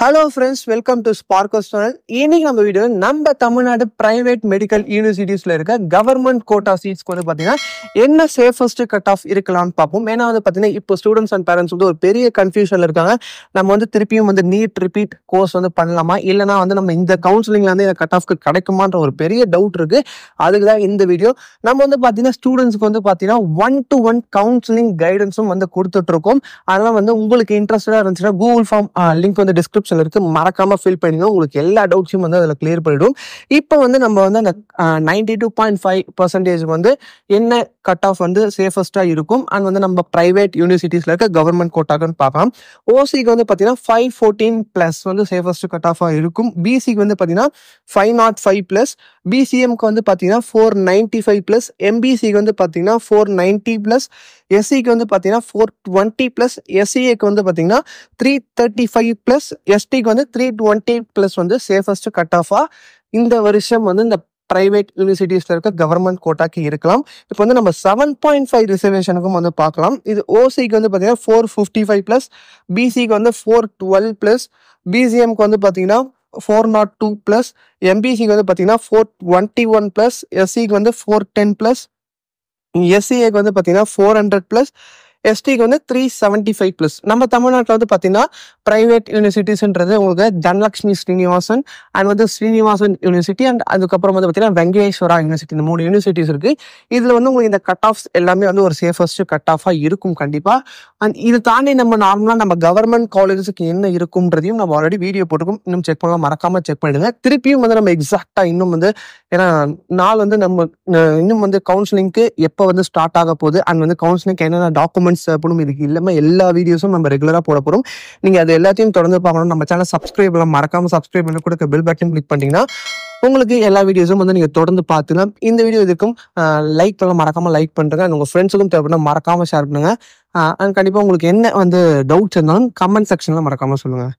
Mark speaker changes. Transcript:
Speaker 1: hello friends welcome to ஸ்பார்கோஸ் channel இன்னைக்கு நம்ம வீடியோ நம்ம தமிழ்நாடு பிரைவேட் மெடிக்கல் யூனிவர்சிட்டிஸில் இருக்க கவர்மெண்ட் கோட்டா சீட்ஸ்க்கு வந்து பார்த்தீங்கன்னா என்ன சேஃபஸ்ட் கட் ஆஃப் இருக்கலாம்னு பார்ப்போம் ஏன்னா வந்து பார்த்தீங்கன்னா இப்போ ஸ்டூடெண்ட்ஸ் அண்ட் பேரண்ட்ஸ் வந்து ஒரு பெரிய கன்ஃபியூஷனில் இருக்காங்க நம்ம வந்து திருப்பியும் வந்து நீட் ரிப்பீட் கோர்ஸ் வந்து பண்ணலாமா இல்லைனா வந்து நம்ம இந்த கவுன்சிலிங்ல வந்து இந்த கட் ஆஃப்க்கு கிடைக்குமான்ற ஒரு பெரிய டவுட் இருக்குது அதுக்கு தான் இந்த வீடியோ நம்ம வந்து பார்த்தீங்கன்னா ஸ்டூடெண்ட்ஸ்க்கு வந்து பார்த்தீங்கன்னா ஒன் டு ஒன் கவுன்சிலிங் கைடன்ஸும் வந்து கொடுத்துட்ருக்கோம் அதெல்லாம் வந்து உங்களுக்கு இன்ட்ரெஸ்டாக இருந்துச்சுன்னா கூகுள் ஃபார்ம் லிங்க் வந்து டிஸ்கிரிப்ஷன் டிஸ்கிரிப்ஷன்ல இருக்கு மறக்காம ஃபில் பண்ணிங்க உங்களுக்கு எல்லா டவுட்ஸையும் வந்து அதில் கிளியர் பண்ணிடும் இப்போ வந்து நம்ம வந்து அந்த ninety two point five percentage வந்து என்ன கட் ஆஃப் வந்து சேஃபஸ்டா இருக்கும் அண்ட் வந்து நம்ம ப்ரைவேட் யூனிவர்சிட்டிஸ்ல இருக்க கவர்மெண்ட் கோட்டாக்குன்னு பார்க்கலாம் ஓசிக்கு வந்து பார்த்தீங்கன்னா ஃபைவ் ஃபோர்டீன் பிளஸ் வந்து சேஃபஸ்ட் கட் ஆஃபாக இருக்கும் பிசிக்கு வந்து பார்த்தீங்கன்னா five naught oh five plus பிசிஎம்க்கு வந்து பார்த்தீங்கன்னா ஃபோர் நைன்டி ஃபைவ் பிளஸ் எம்பிசிக்கு வந்து பார்த்தீங்கன்னா ஃபோர் நைன்டி ப்ளஸ் எஸ்சிக்கு e வந்து பார்த்தீங்கன்னா ஃபோர் டுவெண்ட்டி ப்ளஸ் எஸ்சிஏக்கு e வந்து பார்த்தீங்கன்னா த்ரீ தேர்ட்டி ஃபைவ் பிளஸ் எஸ்டிக்கு வந்து த்ரீ டுவெண்ட்டி ப்ளஸ் வந்து சேஃபஸ்ட் கட் ஆஃபாக இந்த வருஷம் வந்து இந்த பிரைவேட் யூனிவர்சிட்டிஸ்ல இருக்க கவர்மெண்ட் கோட்டாக்கு இருக்கலாம் இப்போ வந்து நம்ம செவன் பாயிண்ட் ஃபைவ் ரிசர்வேஷனுக்கும் வந்து பார்க்கலாம் இது ஓசிக்கு வந்து பார்த்தீங்கன்னா ஃபோர் ஃபிஃப்டி ஃபைவ் ப்ளஸ் பிசிக்கு வந்து ஃபோர் டுவெல் ப்ளஸ் பிசிஎம்க்கு வந்து பார்த்தீங்கன்னா ஃபோர் நாட் டூ ப்ளஸ் எம்பிசிக்கு வந்து பார்த்தீங்கன்னா ஃபோர் டுவெண்ட்டி ஒன் ப்ளஸ் எஸ்சிக்கு வந்து ஃபோர் டென் ப்ளஸ் எஸ்சிஏக்கு வந்து பார்த்தீங்கன்னா ஃபோர் ஹண்ட்ரட் ப்ளஸ் எஸ்டிக்கு வந்து த்ரீ செவன்ட்டி ஃபைவ் ப்ளஸ் நம்ம தமிழ்நாட்டில் வந்து பார்த்தீங்கன்னா ப்ரைவேட் யூனிவர்சிட்டிஸ்ன்றது உங்களுக்கு தனலக்ஷ்மி ஸ்ரீனிவாசன் அண்ட் வந்து ஸ்ரீனிவாசன் யூனிவர்சிட்டி அண்ட் அதுக்கப்புறம் வந்து பார்த்தீங்கன்னா வெங்கடேஸ்வரா யூனிவர்சிட்டி இந்த மூணு யூனிவர்சிட்டிஸ் இருக்குது இதில் வந்து உங்களுக்கு இந்த கட் ஆஃப்ஸ் எல்லாமே வந்து ஒரு சேஃபஸ்ட் கட் ஆஃபாக இருக்கும் கண்டிப்பாக அண்ட் இது தாண்டி நம்ம நார்மலாக நம்ம கவர்மெண்ட் காலேஜஸுக்கு என்ன இருக்கும்ன்றதையும் நம்ம ஆல்ரெடி வீடியோ போட்டுக்கும் இன்னும் செக் பண்ணலாம் மறக்காமல் செக் பண்ணிடுங்க திருப்பியும் வந்து நம்ம எக்ஸாக்டாக இன்னும் வந்து ஏன்னா நாள் வந்து நம்ம இன்னும் வந்து கவுன்சிலிங்க்கு எப்போ வந்து ஸ்டார்ட் ஆக போகுது அண்ட் வந்து கவுன்சிலிங்க்கு என்னென்ன டாக்குமெண்ட்ஸ் இன்ஸ்டாப்பனும் இதுக்கு இல்லாமல் எல்லா வீடியோஸும் நம்ம ரெகுலராக போட போகிறோம் நீங்கள் அது எல்லாத்தையும் தொடர்ந்து பார்க்கணும் நம்ம சேனல் சப்ஸ்கிரைப் எல்லாம் மறக்காமல் சப்ஸ்கிரைப் பண்ணி கொடுக்க பெல் பட்டன் கிளிக் பண்ணிங்கன்னா உங்களுக்கு எல்லா வீடியோஸும் வந்து நீங்கள் தொடர்ந்து பார்த்துக்கலாம் இந்த வீடியோ இதுக்கும் லைக் பண்ணலாம் மறக்காமல் லைக் பண்ணுறங்க உங்கள் ஃப்ரெண்ட்ஸுக்கும் தேவைப்படும் மறக்காமல் ஷேர் பண்ணுங்கள் அண்ட் கண்டிப்பாக உங்களுக்கு என்ன வந்து டவுட்ஸ் இருந்தாலும் கமெண்ட் செக்ஷனில் மறக்காமல் சொல்லுங்கள்